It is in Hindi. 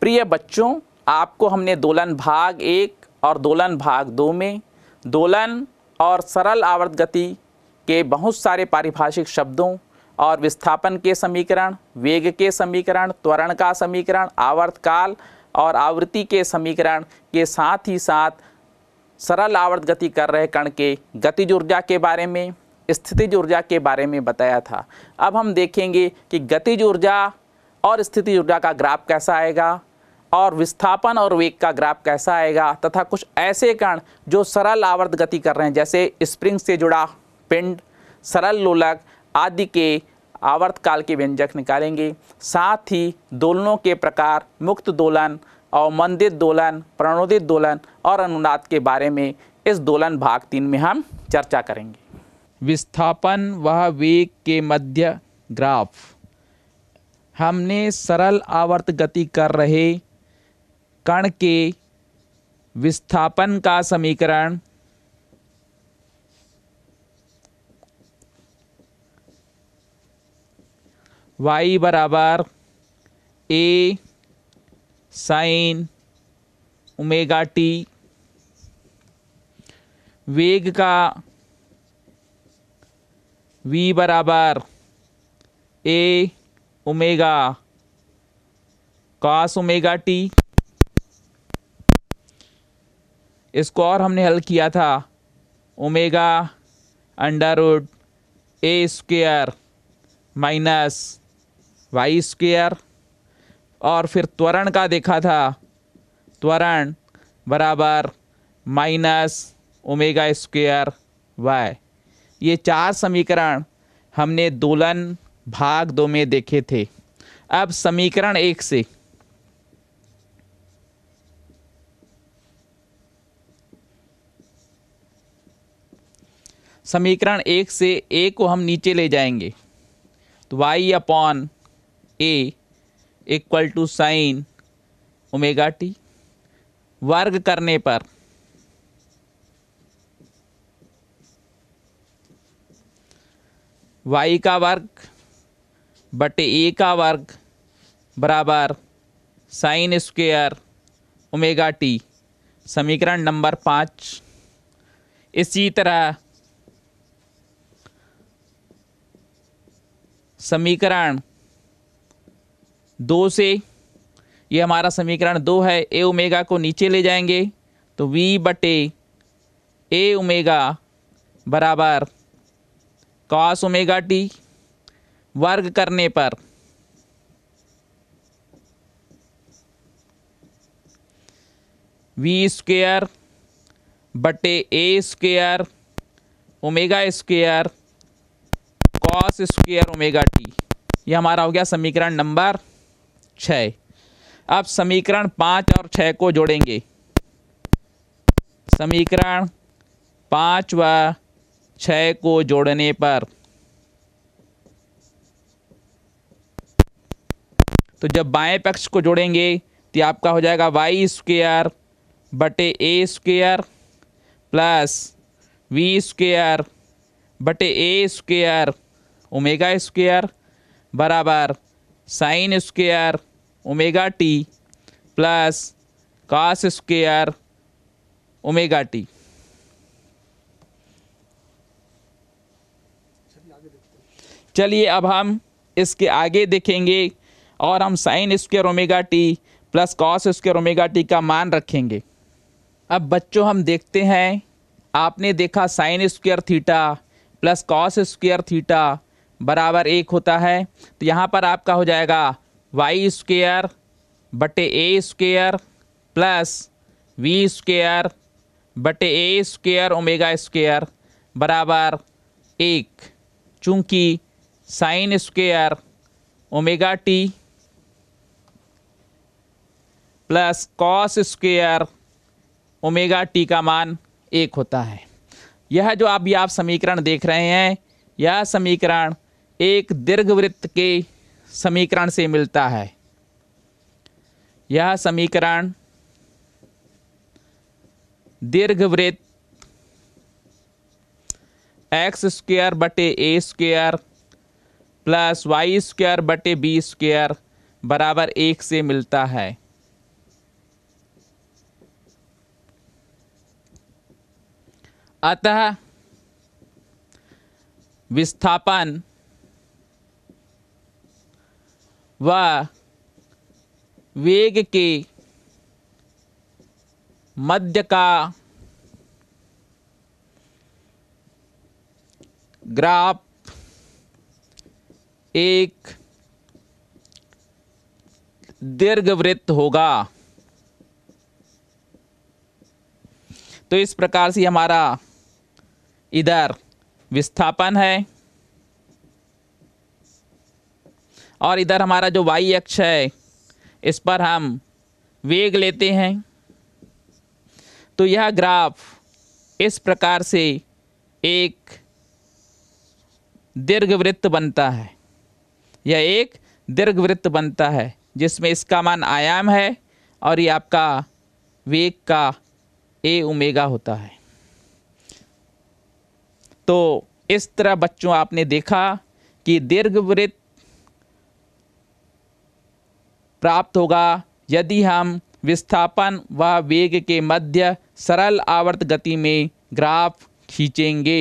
प्रिय बच्चों आपको हमने दोलन भाग एक और दोलन भाग दो में दोलन और सरल आवर्त गति के बहुत सारे पारिभाषिक शब्दों और विस्थापन के समीकरण वेग के समीकरण त्वरण का समीकरण आवर्त काल और आवृत्ति के समीकरण के साथ ही साथ सरल आवर्त गति कर रहे कण के गतिज ऊर्जा के बारे में स्थितिज ऊर्जा के बारे में बताया था अब हम देखेंगे कि गतिज ऊर्जा और स्थिति ऊर्जा का ग्राफ कैसा आएगा और विस्थापन और वेग का ग्राफ कैसा आएगा तथा कुछ ऐसे कण जो सरल आवर्त गति कर रहे हैं जैसे स्प्रिंग से जुड़ा पिंड सरल लोलक आदि के आवर्त काल के व्यंजक निकालेंगे साथ ही दोलनों के प्रकार मुक्त दोलन अवमंदित दोलन प्रणोदित दोलन और अनुनाद के बारे में इस दोलन भाग तीन में हम चर्चा करेंगे विस्थापन वह वेग के मध्य ग्राफ हमने सरल आवर्त गति कर रहे कण के विस्थापन का समीकरण y बराबर ए साइन ओमेगा टी वेग का v बराबर A omega cos omega T इसको और हमने हल किया था omega under root A square minus Y square और फिर त्वरण का देखा था त्वरण बराबर माइनस ओमेगा स्क्वेयर वाई ये चार समीकरण हमने दोलन भाग दो में देखे थे अब समीकरण एक से समीकरण एक से ए को हम नीचे ले जाएंगे तो Y upon A equal to sine omega T वर्ग करने पर वाई का वर्ग बटे ए का वर्ग बराबर साइन स्क्वेयर ओमेगा टी समीकरण नंबर पाँच इसी तरह समीकरण दो से ये हमारा समीकरण दो है ए ओमेगा को नीचे ले जाएंगे तो v बटे ए ओमेगा बराबर कॉस ओमेगा टी वर्ग करने पर वी स्क्वेयर बटे A square omega square cos square omega T ये हमारा हो गया समीकरण नंबर छ अब समीकरण पाँच और छः को जोड़ेंगे समीकरण पाँच व छ को जोड़ने पर तो जब बाएं पक्ष को जोड़ेंगे तो आपका हो जाएगा वाई स्क्वेयर बटे A square plus V square बटे ए स्क्वेयर ओमेगा स्क्वेयर बराबर sine square omega T plus cos square omega T चलिए अब हम इसके आगे देखेंगे और हम sine square omega T plus cos square omega T का मान रखेंगे अब बच्चों हम देखते हैं आपने देखा sine square theta plus cos square theta बराबर एक होता है तो यहाँ पर आपका हो जाएगा वाई स्क्वेयर बटे A square plus V square बटे ए स्क्वेयर ओमेगा स्क्वेयर बराबर एक चूँकि sine square omega T plus cos square omega T का मान एक होता है यह जो अभी आप समीकरण देख रहे हैं यह समीकरण एक दीर्घ वृत्त के समीकरण से मिलता है यह समीकरण दीर्घ वृत्त एक्स स्क्वेयर बटे A square plus Y square बटे बी स्क्वेयर बराबर एक से मिलता है अतः विस्थापन व वेग के मध्य का ग्राफ एक दीर्घवृत्त होगा तो इस प्रकार से हमारा इधर विस्थापन है और इधर हमारा जो वाई अक्ष है इस पर हम वेग लेते हैं तो यह ग्राफ इस प्रकार से एक दीर्घवृत्त बनता है यह एक दीर्घवृत्त बनता है जिसमें इसका मान आयाम है और ये आपका वेग का ए उमेगा होता है तो इस तरह बच्चों आपने देखा कि दीर्घवृत्त प्राप्त होगा यदि हम विस्थापन व वेग के मध्य सरल आवर्त गति में ग्राफ खींचेंगे